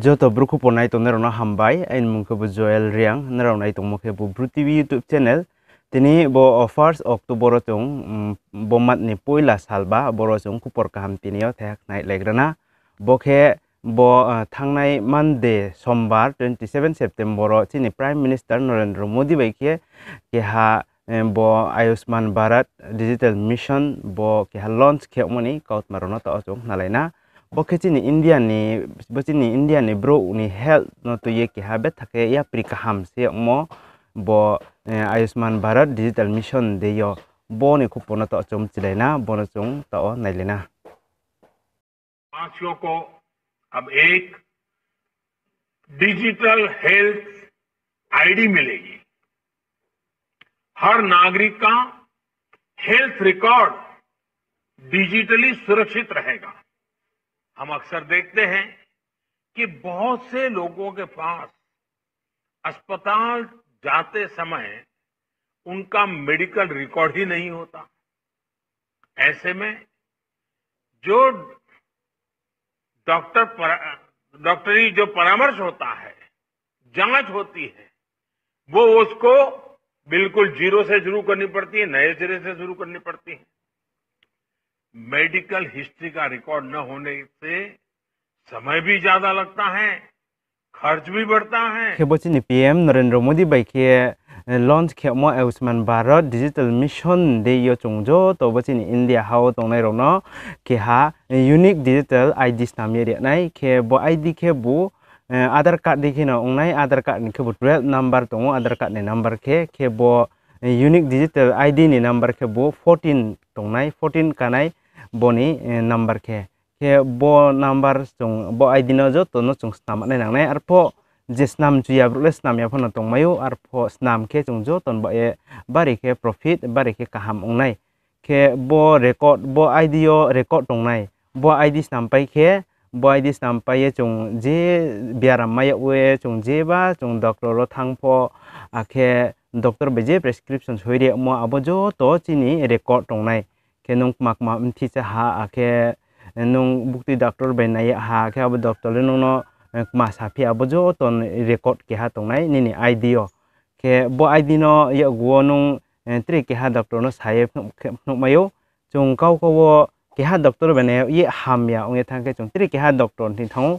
joto bruku ponai to nerona hambai ain mong kebo joel riang neronai to mukhe bu brutivi youtube channel tini bo offers october tung mat ni poila salba boro chung kupor kaham tinio thak nai legrana bokhe bo thangnai monday sombar 27 september chini prime minister narendra modi bai ke ke ha bo ayushman bharat digital mission bo ke ha launch khe moni kaut marono ta chung nalaina boke chini india ni bochini india ni bro uni health no to ye ki habe thake ya pri kaham se mo bo ayushman bharat digital mission de yo bo ni kupona to chum chilaina bono chung to nailena साथियों को अब एक digital health ID मिलेगी हर नागरिक का health record digitally सुरक्षित रहेगा हम अक्सर देखते हैं कि बहुत से लोगों के पास अस्पताल जाते समय उनका मेडिकल रिकॉर्ड ही नहीं होता ऐसे में जो डॉक्टर डॉक्टरी जो परामर्श होता है जांच होती है वो उसको बिल्कुल जीरो से शुरू करनी पड़ती है नए सिरे से शुरू करनी पड़ती है मेडिकल हिस्ट्री का रिकॉर्ड न होने से समय भी ज्यादा लगता है खर्च भी बढ़ता है पी पीएम नरेंद्र मोदी बैके लॉन्च खेमो आयुष्मान भारत डिजिटल मिशन दे यो चोंगजो तो बचिन इंडिया हाओ तोंगनाय के केहा यूनिक डिजिटल आईडी नामे रेनाय खे बो आईडी खे बो आधार कार्ड देखिन ओंगनाय आधार कार्ड के बो 12 नंबर तोंग आधार कार्ड ने नंबर खे खे बो यूनिक डिजिटल आईडी ने नंबर खे बो 14 तोंगनाय 14 कानाय boni number ke ke bo number chung bo id no jo to no chung snam nai nang nai ar pho je snam chuya brule snam ya phana tong mayu ar pho snam ke chung jo ton ba e bari ke profit bari ke kaham ong nai ke bo record bo id yo record tong nai bo id snam pai ke bo id snam pai e chung je biaram mai we chung je ba chung doctor ro thang pho a ke doctor beje prescription hoire mo abo jo to chini record tong nai ke nung mak ma thi cha ha a ke eh, nong bukti doctor be nai ha ke abo doctor le nong no eh, ma sa phi ab jo ton record ke ha tong nai nini id o ke bo id no ya go nung eh, tri ke ha doktor no sai no mayo chung kau kau wo ke ha doctor be nai ye ham ya ong ye thang ke chung tri ke ha doktor ni thang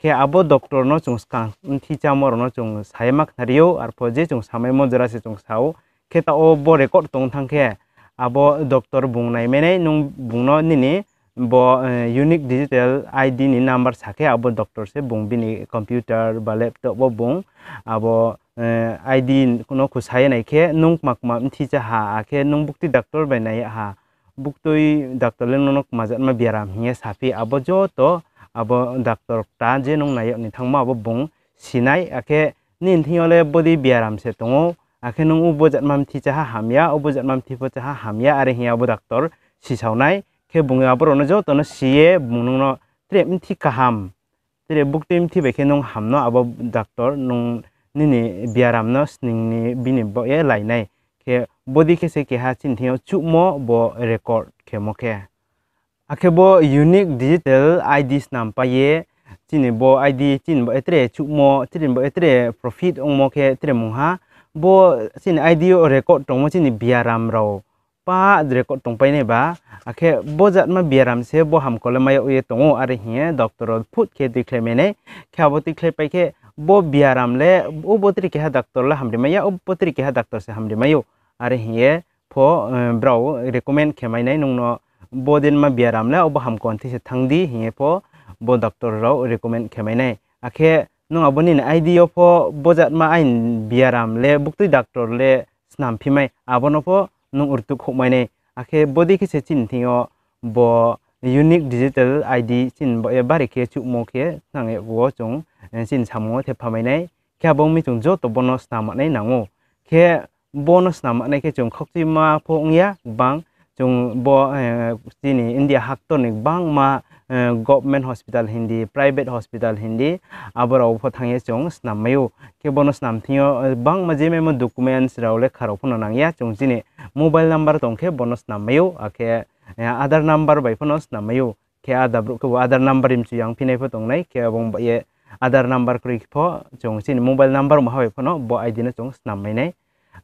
ke abo doktor no chung skang thi cha mor no chung sai mak thario ar je chung samai mo jara se chung sao ke ta o bo record tong thang ke abo doctor bungnai mene nung bungno nini bo unique digital id ni number sake abo doctor se bungbini computer ba laptop bo bung abo id kuno kusai nai ke nung makma mthi cha ha ake nung bukti doctor bai nai ha buktoi doctor le nonok majat ma biaram hiye sapi abo jo to abo doctor ta je nung nai ni thangma abo bung sinai ake nin thiole body biaram se tongo আখে নু উবো জাতমাম চাহা হামিয়া উবো জাতমাম থি চাহা হামিয়া আর হিয়া বো doctor সিসাউনাই খে বুঙে আবার on যো তন সিয়ে বুনংন ত্রেম থি কাহাম ত্রে বুক টেম থি বেখে নং হামনো আবো ডাক্তার নং নিনি বিয়ারামনো স্নিংনি বিনি বয়ে লাইনাই খে বডি খেসে কেহা চিনথিও চুকমো ব রেকর্ড খেমকে আখে বো ইউনিক ডিজিটাল আইডিস নাম পাইয়ে চিনি বো আইডি চিন বো এত্রে চুকমো চিন বো এত্রে প্রফিট অংমকে এত্রে মুহা bo sin ideo record tongmo chini biaram rao pa record tongpai ne ba akhe bo jat ma biaram se bo ham kole mai uye tongo are hie doctor phut khe dikhle mene khabo tikhle pai khe bo biaram le o botri ke ha doctor la hamre mai o botri ke ha doctor se hamre mai are hie pho brao recommend khemai nai nungno bo din ma biaram le obo ham kon thi se thangdi hie pho bo doctor rao recommend khemai nai akhe นองอาบุนินไอเดียพอบจัดมาไอบียรามเล่บุกตุยด็อกเตอร์เล่สนามพิมายอาบุนพอนองอุตุขุมไม่เนอาเคบอดีคิดเช่นทิ้งาบยูนิคดิจิตอลไอเดียสินบอยบาริเคชุมโอเคสังเอกวัวจงสินสามโอเทพามัยเนแค่บงมีจงโจดตบนสนามเนนางโอแค่บนสนามเนแค่จงขกจิมาพงยาบัง chung bo tini india haktonik bangma government hospital hindi private hospital hindi aboro pho thangye chung snammayu ke bonus nam thio bangma je memo documents rawle kharo phun nangya chung jini mobile number tongkhe bonus nammayu ake other number bai phun snammayu ke adabru ko other number im chu yang phinai pho tongnai ke bong ye other number kri pho chung jini mobile number ma hoi phun bo id na chung snammai nai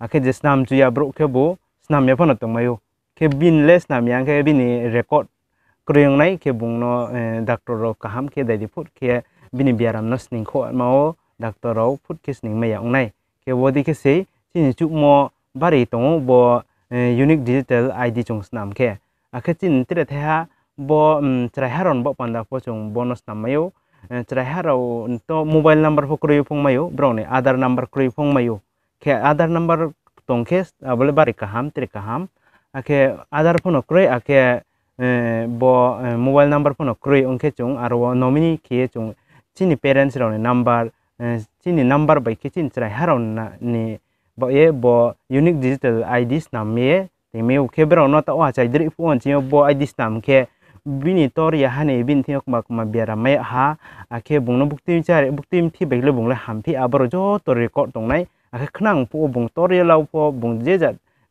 ake je snam chu ya bro ke bo snamya phun tongmayu khi bin les nam yang ke bini record kriyong nai khi bung no ờ, doctor ro kaham ke dai diput ke bini biaram no sning kho mao doctor ro put ke sning mai yang nai ke đi khi sei chin chú mo bari tông bo ờ, unique digital id chung snam à, khi akhe chin tire theha bo trai haron bo panda po chung bonus nam mayo trai haro to mobile number ho kroi phong mayo brone other number kroi phong mayo khi other number khi abole bari kaham tire kaham akhe adar phone kroi akhe e, bo e, mobile number phone kroi ongkhe chung aro nominee khie chung chini parents rone number e, chini number bai ke chin chrai haron na ni bo ye bo unique digital id nam me te me ukhe bro no ta wa chai dri phone chi bo id nam khe bini tor ya hane bin thi okma kuma biara mai ha akhe bungno buktim chare buktim thi bai le bungle hampi abro jo to record tongnai akhe khnang po bung tor ya lau po bung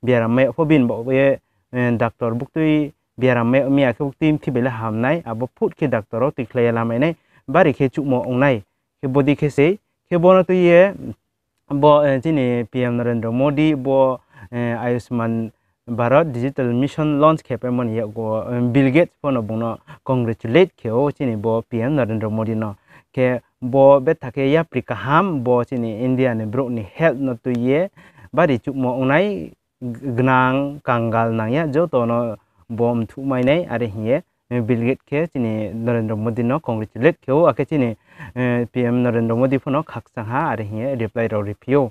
biar ame fobin bo be eh, doctor buktui biar ame mi ake buktim ti bela ham nai abo put ke doctor o ti klaya lama ne bari ke cuk mo nai ke bodi ke se ke bono tu ye bo eh, jini PM Narendra Modi bo eh, Ayusman Barat Digital Mission Launch ke pemon ye go Bill Gates pono bono congratulate ke o jini bo PM Narendra Modi no ke bo beta ke ya prikaham bo jini India ni bro ni help no tu ye bari cuk mo nai gnang kangal nangya jo tono bom thu mainai are hiye bill gate ke chini narendra modi no congratulate kheo ake chini pm narendra modi phono khaksa ha are hiye reply ro review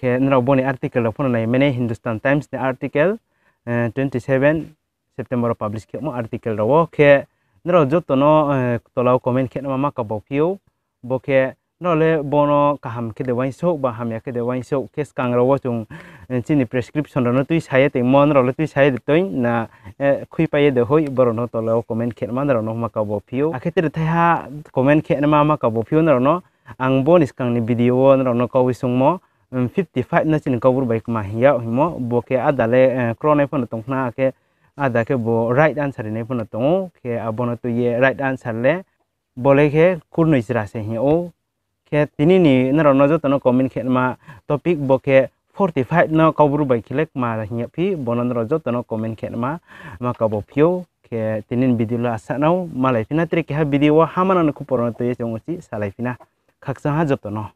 ke nra boni article phono nai mene hindustan times ne article 27 september publish ke mo article ro ke nra jo tono tolau comment ke ma ka bopio boke nole bono kaham ke dewai so ba ham ya ke dewai so kes kangra wo chung chini prescription rano tui saye tei mon rolo tui saye de toi na khui paye de hoi borono tolo comment khe man rano ma ka bo phio akhetir thai ha comment khe ma ma ka bo phio rano ang bon iskang ni video rano ka wisungmo 55 na chini kabur bai ma hiya himo bo ke adale krone phone tong na ke ada ke bo right answer ne phone tong ke abono tu ye right answer le bole ke kurnoi sira se hi o ke tini ni naro no jotano comment khe ma topic bo ke 45 no kabur bai kilek ma hiya pi bonan rojo tono komen ke ma ma kabo ke tinin video asa nau ma phina tri ke ha video wa hamana no ku porona to ye chongochi salai phina khaksa